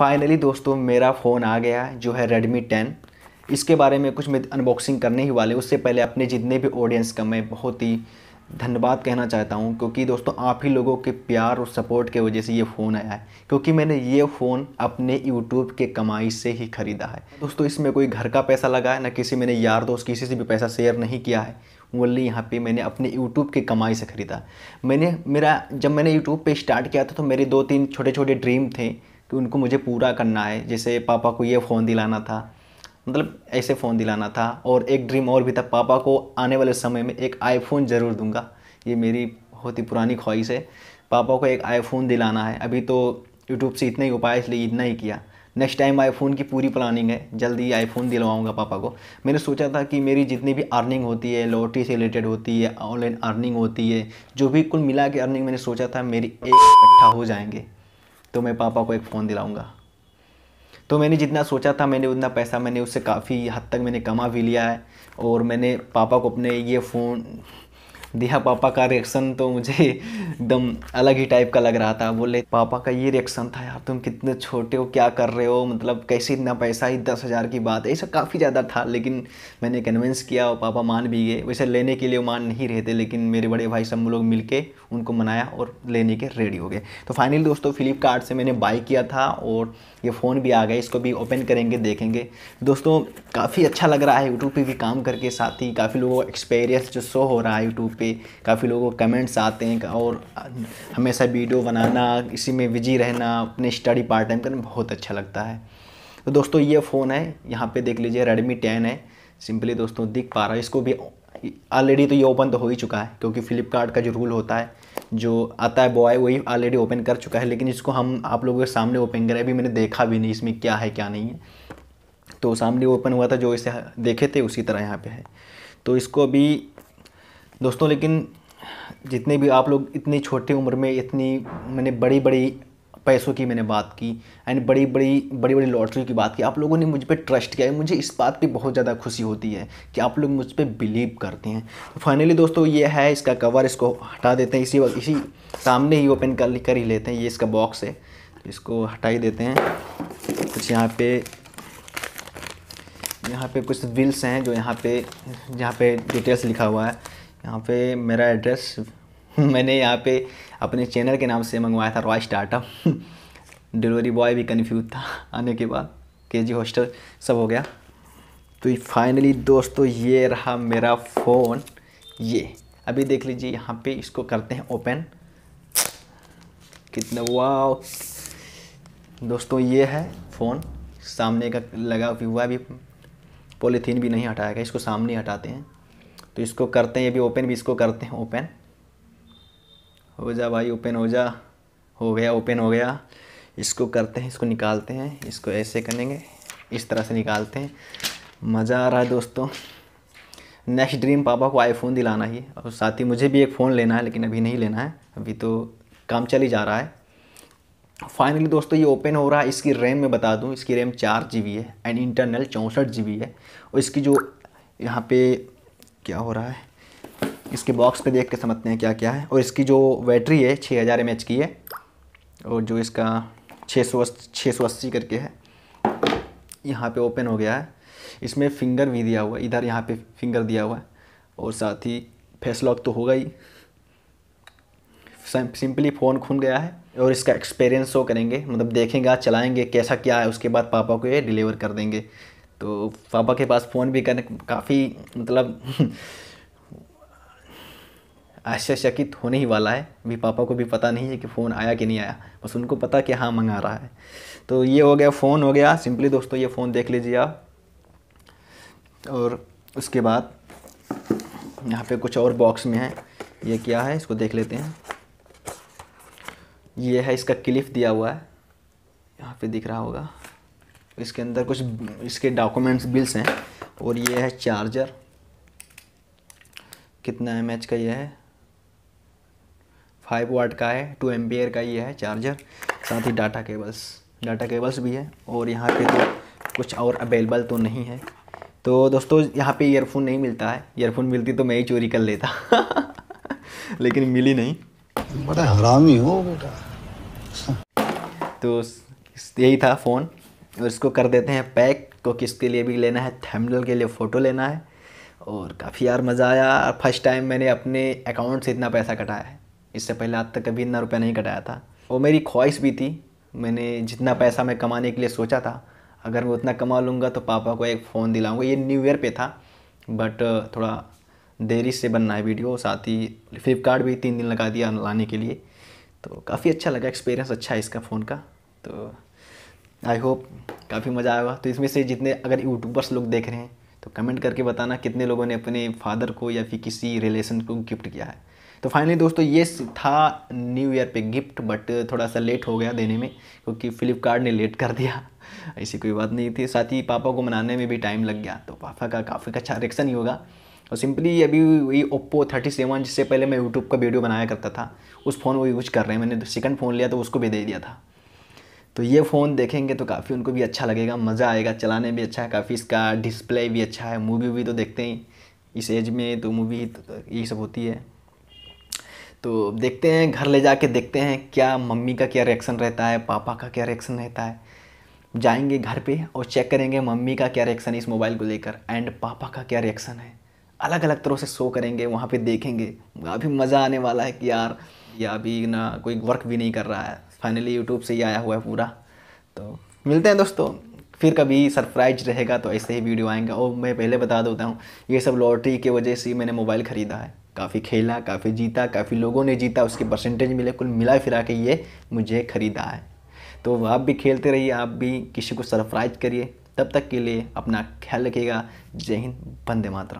finally दोस्तों मेरा phone आ गया जो है रेडमी टेन इसके बारे में कुछ मैं अनबॉक्सिंग करने ही वाले उससे पहले अपने जितने भी ऑडियंस का मैं बहुत ही धन्यवाद कहना चाहता हूँ क्योंकि दोस्तों आप ही लोगों के प्यार और सपोर्ट के वजह से ये फ़ोन आया है क्योंकि मैंने ये फ़ोन अपने यूट्यूब के कमाई से ही ख़रीदा है दोस्तों इसमें कोई घर का पैसा लगा है ना किसी मैंने यार दोस्त किसी से भी पैसा शेयर नहीं किया है ओनली यहाँ पे मैंने अपने यूट्यूब की कमाई से ख़रीदा मैंने मेरा जब मैंने यूट्यूब पे स्टार्ट किया था तो मेरे दो तीन छोटे छोटे ड्रीम थे कि उनको मुझे पूरा करना है जैसे पापा को ये फ़ोन दिलाना था मतलब ऐसे फ़ोन दिलाना था और एक ड्रीम और भी था पापा को आने वाले समय में एक आईफोन ज़रूर दूंगा ये मेरी बहुत ही पुरानी ख्वाहिश है पापा को एक आईफोन दिलाना है अभी तो यूट्यूब से इतना ही उपाय इसलिए इतना ही किया नेक्स्ट टाइम आईफोन की पूरी प्लानिंग है जल्दी आईफोन दिलवाऊंगा पापा को मैंने सोचा था कि मेरी जितनी भी अर्निंग होती है लॉटरी से रिलेटेड होती है ऑनलाइन अर्निंग होती है जो भी कुल मिला के अर्निंग मैंने सोचा था मेरी एक इकट्ठा हो जाएंगे तो मैं पापा को एक फ़ोन दिलाऊंगा तो मैंने जितना सोचा था मैंने उतना पैसा मैंने उससे काफ़ी हद तक मैंने कमा भी लिया है और मैंने पापा को अपने ये फ़ोन दिया पापा का रिएक्शन तो मुझे एकदम अलग ही टाइप का लग रहा था बोले पापा का ये रिएक्शन था यार तुम कितने छोटे हो क्या कर रहे हो मतलब कैसे इतना पैसा ही दस हज़ार की बात है काफ़ी ज़्यादा था लेकिन मैंने कन्विंस किया और पापा मान भी गए वैसे लेने के लिए मान नहीं रहे थे लेकिन मेरे बड़े भाई सब लोग मिल उनको मनाया और लेने के रेडी हो गए तो फाइनली दोस्तों फ्लिपकार्ट से मैंने बाई किया था और ये फ़ोन भी आ गया इसको भी ओपन करेंगे देखेंगे दोस्तों काफ़ी अच्छा लग रहा है यूट्यूब पर भी काम करके साथ ही काफ़ी लोगों का एक्सपीरियंस जो शो हो रहा है यूट्यूब पे काफ़ी लोगों को कमेंट्स आते हैं और हमेशा वीडियो बनाना इसी में बिजी रहना अपने स्टडी पार्ट टाइम करना बहुत अच्छा लगता है तो दोस्तों ये फ़ोन है यहाँ पे देख लीजिए रेडमी टेन है सिंपली दोस्तों दिख पा रहा है इसको भी ऑलरेडी तो ये ओपन तो हो ही चुका है क्योंकि फ़्लिपकार्ट का जो रूल होता है जो आता है बॉय वही ऑलरेडी ओपन कर चुका है लेकिन इसको हम आप लोगों के सामने ओपन करें अभी मैंने देखा भी नहीं इसमें क्या है क्या नहीं है तो सामने ओपन हुआ था जो इसे देखे थे उसी तरह यहाँ पे है तो इसको अभी दोस्तों लेकिन जितने भी आप लोग इतनी छोटी उम्र में इतनी मैंने बड़ी बड़ी पैसों की मैंने बात की एंड बड़ी बड़ी बड़ी बड़ी लॉटरी की बात की आप लोगों ने मुझ पर ट्रस्ट किया है मुझे इस बात पर बहुत ज़्यादा खुशी होती है कि आप लोग मुझ पर बिलीव करते हैं तो फाइनली दोस्तों ये है इसका कवर इसको हटा देते हैं इसी वक्त इसी सामने ही ओपन कर कर ही लेते हैं ये इसका बॉक्स है इसको हटा ही देते हैं कुछ यहाँ पे यहाँ पे कुछ बिल्स हैं जो यहाँ पे यहाँ पे डिटेल्स लिखा हुआ है यहाँ पे मेरा एड्रेस मैंने यहाँ पे अपने चैनल के नाम से मंगवाया था रॉय स्टार्टअप डिलीवरी बॉय भी कन्फ्यूज था आने के बाद के जी हॉस्टल सब हो गया तो फाइनली दोस्तों ये रहा मेरा फ़ोन ये अभी देख लीजिए यहाँ पे इसको करते हैं ओपन कितना हुआ दोस्तों ये है फ़ोन सामने का लगा हुआ भी पॉलीथीन भी नहीं हटाया गया इसको सामने हटाते हैं तो इसको करते हैं ये भी ओपन भी इसको करते हैं ओपन हो जा भाई ओपन हो जा हो गया ओपन हो गया इसको करते हैं इसको निकालते हैं इसको ऐसे करेंगे इस तरह से निकालते हैं मज़ा आ रहा है दोस्तों नेक्स्ट ड्रीम पापा को आईफोन दिलाना ही और साथ ही मुझे भी एक फ़ोन लेना है लेकिन अभी नहीं लेना है अभी तो काम चल ही जा रहा है फाइनली दोस्तों ये ओपन हो रहा है इसकी रैम में बता दूं इसकी रैम चार जी है एंड इंटरनल चौंसठ जी है और इसकी जो यहाँ पे क्या हो रहा है इसके बॉक्स पे देख के समझते हैं क्या क्या है और इसकी जो बैटरी है छः हज़ार एम की है और जो इसका छः सौ छः सौ अस्सी करके है यहाँ पे ओपन हो गया है इसमें फिंगर भी दिया हुआ है इधर यहाँ पे फिंगर दिया हुआ है और साथ ही फेस लॉक तो होगा ही सिंपली फ़ोन खुल गया है और इसका एक्सपीरियंस शो करेंगे मतलब देखेंगे चलाएँगे कैसा क्या है उसके बाद पापा को ये डिलीवर कर देंगे तो पापा के पास फ़ोन भी करने काफ़ी मतलब आश्चर्यचकित होने ही वाला है अभी पापा को भी पता नहीं है कि फ़ोन आया कि नहीं आया बस उनको पता कि हाँ मंगा रहा है तो ये हो गया फ़ोन हो गया सिंपली दोस्तों ये फ़ोन देख लीजिए आप और उसके बाद यहाँ पे कुछ और बॉक्स में है ये क्या है इसको देख लेते हैं ये है इसका क्लिप दिया हुआ है यहाँ पे दिख रहा होगा इसके अंदर कुछ इसके डॉक्यूमेंट्स बिल्स हैं और ये है चार्जर कितना एम का ये है फाइव वाट का है टू एम का ये है चार्जर साथ ही डाटा केबल्स डाटा केबल्स भी है और यहाँ पे तो कुछ और अवेलेबल तो नहीं है तो दोस्तों यहाँ पे ईयरफोन नहीं मिलता है ईयरफोन मिलती तो मैं ही चोरी कर लेता लेकिन मिली नहीं बड़ा हरामी हो बेटा तो यही था फ़ोन और इसको कर देते हैं पैक को किसके लिए भी लेना है थैमनल के लिए फ़ोटो लेना है और काफ़ी यार मज़ा आया फर्स्ट टाइम मैंने अपने अकाउंट से इतना पैसा कटाया है इससे पहले आज तक कभी इतना रुपया नहीं कटाया था और मेरी ख्वाहिश भी थी मैंने जितना पैसा मैं कमाने के लिए सोचा था अगर मैं उतना कमा लूँगा तो पापा को एक फ़ोन दिलाऊँगा ये न्यू ईयर पे था बट थोड़ा देरी से बनना है वीडियो साथ ही फ्लिपकार्ट भी तीन दिन लगा दिया लाने के लिए तो काफ़ी अच्छा लगा एक्सपीरियंस अच्छा है इसका फ़ोन का तो आई होप काफ़ी मज़ा आएगा तो इसमें से जितने अगर यूट्यूबर्स लोग देख रहे हैं तो कमेंट करके बताना कितने लोगों ने अपने फादर को या फिर किसी रिलेशन को गिफ्ट किया है तो फाइनली दोस्तों ये था न्यू ईयर पे गिफ्ट बट थोड़ा सा लेट हो गया देने में क्योंकि फ्लिपकार्ट ने लेट कर दिया ऐसी कोई बात नहीं थी साथ ही पापा को मनाने में भी टाइम लग गया तो पापा का काफ़ी अच्छा रिएक्शन ही होगा और सिंपली अभी वही ओप्पो थर्टी सेवन जिससे पहले मैं यूट्यूब का वीडियो बनाया करता था उस फ़ोन को यूज़ कर रहे हैं मैंने सेकंड फ़ोन लिया तो उसको भी दे दिया था तो ये फ़ोन देखेंगे तो काफ़ी उनको भी अच्छा लगेगा मज़ा आएगा चलाने भी अच्छा है काफ़ी इसका डिस्प्ले भी अच्छा है मूवी भी तो देखते ही इस एज में तो मूवी तो यही सब होती है तो देखते हैं घर ले जाके देखते हैं क्या मम्मी का क्या रिएक्शन रहता है पापा का क्या रिएक्शन रहता है जाएंगे घर पे और चेक करेंगे मम्मी का क्या रिएक्शन है इस मोबाइल को लेकर एंड पापा का क्या रिएक्शन है अलग अलग तरह से शो करेंगे वहाँ पे देखेंगे अभी मज़ा आने वाला है कि यार या अभी ना कोई वर्क भी नहीं कर रहा है फाइनली यूट्यूब से ही आया हुआ है पूरा तो मिलते हैं दोस्तों फिर कभी सरप्राइज रहेगा तो ऐसे ही वीडियो आएंगे और मैं पहले बता देता हूँ ये सब लॉटरी की वजह से मैंने मोबाइल ख़रीदा है काफ़ी खेला काफ़ी जीता काफ़ी लोगों ने जीता उसके परसेंटेज मिले कुल मिला फिरा के ये मुझे ख़रीदा है तो आप भी खेलते रहिए आप भी किसी को सरप्राइज करिए तब तक के लिए अपना ख्याल रखिएगा जय हिंद बंदे मातरम